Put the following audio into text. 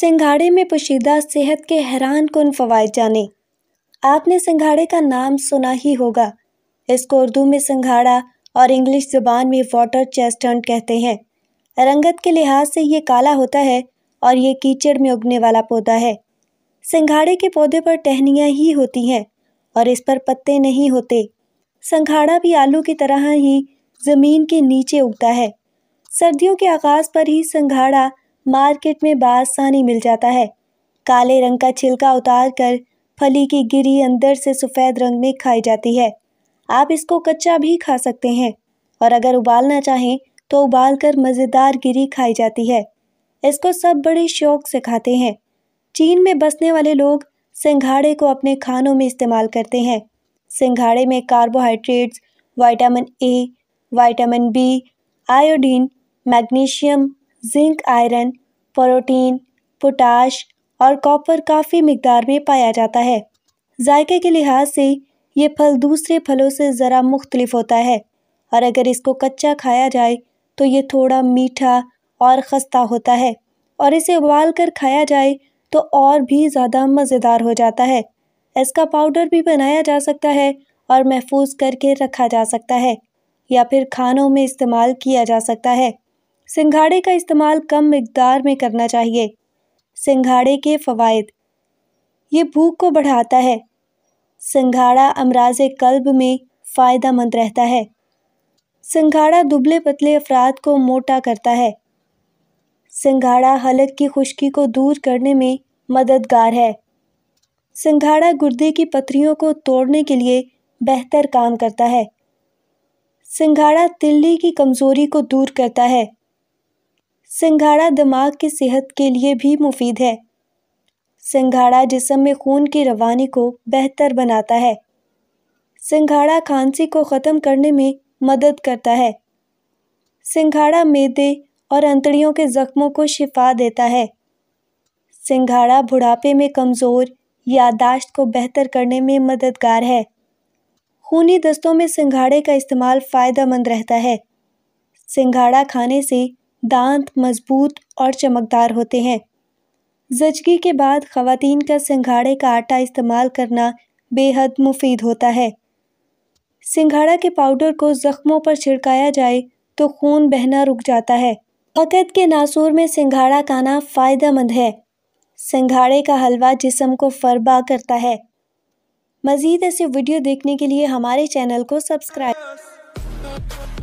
सिंघाड़े में पोशीदा सेहत के हैरान कन फ़वाद जाने आपने सिंघाड़े का नाम सुना ही होगा इसको उर्दू में सिंघाड़ा और इंग्लिश ज़ुबान में वाटर चेस्टर्न कहते हैं रंगत के लिहाज से ये काला होता है और ये कीचड़ में उगने वाला पौधा है सिंघाड़े के पौधे पर टहनियाँ ही होती हैं और इस पर पत्ते नहीं होते सिंघाड़ा भी आलू की तरह ही ज़मीन के नीचे उगता है सर्दियों के आगाज़ पर ही सिंघाड़ा मार्केट में बासानी मिल जाता है काले रंग का छिलका उतार कर फली की गिरी अंदर से सफ़ेद रंग में खाई जाती है आप इसको कच्चा भी खा सकते हैं और अगर उबालना चाहें तो उबाल कर मज़ेदार गिरी खाई जाती है इसको सब बड़े शौक से खाते हैं चीन में बसने वाले लोग सिंघाड़े को अपने खानों में इस्तेमाल करते हैं सिंघाड़े में carbohydrates vitamin A vitamin B iodine magnesium zinc iron protein potash और कॉपर काफ़ी मकदार में पाया जाता है जायके के लिहाज से ये फल दूसरे फलों से ज़रा मुख्तलिफ होता है और अगर इसको कच्चा खाया जाए तो ये थोड़ा मीठा और खस्ता होता है और इसे उबाल कर खाया जाए तो और भी ज़्यादा मज़ेदार हो जाता है इसका पाउडर भी बनाया जा सकता है और महफूज करके रखा जा सकता है या फिर खानों में इस्तेमाल किया जा सकता है सिंघाड़े का इस्तेमाल कम मकदार में करना चाहिए सिंघाड़े के फ़वाद ये भूख को बढ़ाता है सिंघाड़ा अमराज कल्ब में फ़ायदा मंद रहता है सिंघाड़ा दुबले पतले अफराद को मोटा करता है सिंघाड़ा हलक की खुश्की को दूर करने में मददगार है सिंघाड़ा गुर्दे की पथरियों को तोड़ने के लिए बेहतर काम करता है सिंघाड़ा तिल्ली की कमज़ोरी को दूर करता है सिंघाड़ा दिमाग की सेहत के लिए भी मुफीद है सिंघाड़ा जिसम में खून की रवानी को बेहतर बनाता है सिंघाड़ा खांसी को ख़त्म करने में मदद करता है सिंघाड़ा मेदे और अंतड़ियों के ज़ख्मों को शिफा देता है सिंघाड़ा बुढ़ापे में कमज़ोर यादाश्त को बेहतर करने में मददगार है खूनी दस्तों में सिंघाड़े का इस्तेमाल फ़ायदा मंद रहता है सिंघाड़ा खाने से दांत मजबूत और चमकदार होते हैं जचगी के बाद ख़वातीन का सिंघाड़े का आटा इस्तेमाल करना बेहद मुफीद होता है सिंघाड़ा के पाउडर को ज़ख्मों पर छिड़काया जाए तो खून बहना रुक जाता है अकद के नासूर में सिंघाड़ा खाना फ़ायदेमंद है सिंघाड़े का हलवा जिसम को फरबा करता है मज़ीद ऐसे वीडियो देखने के लिए हमारे चैनल को सब्सक्राइब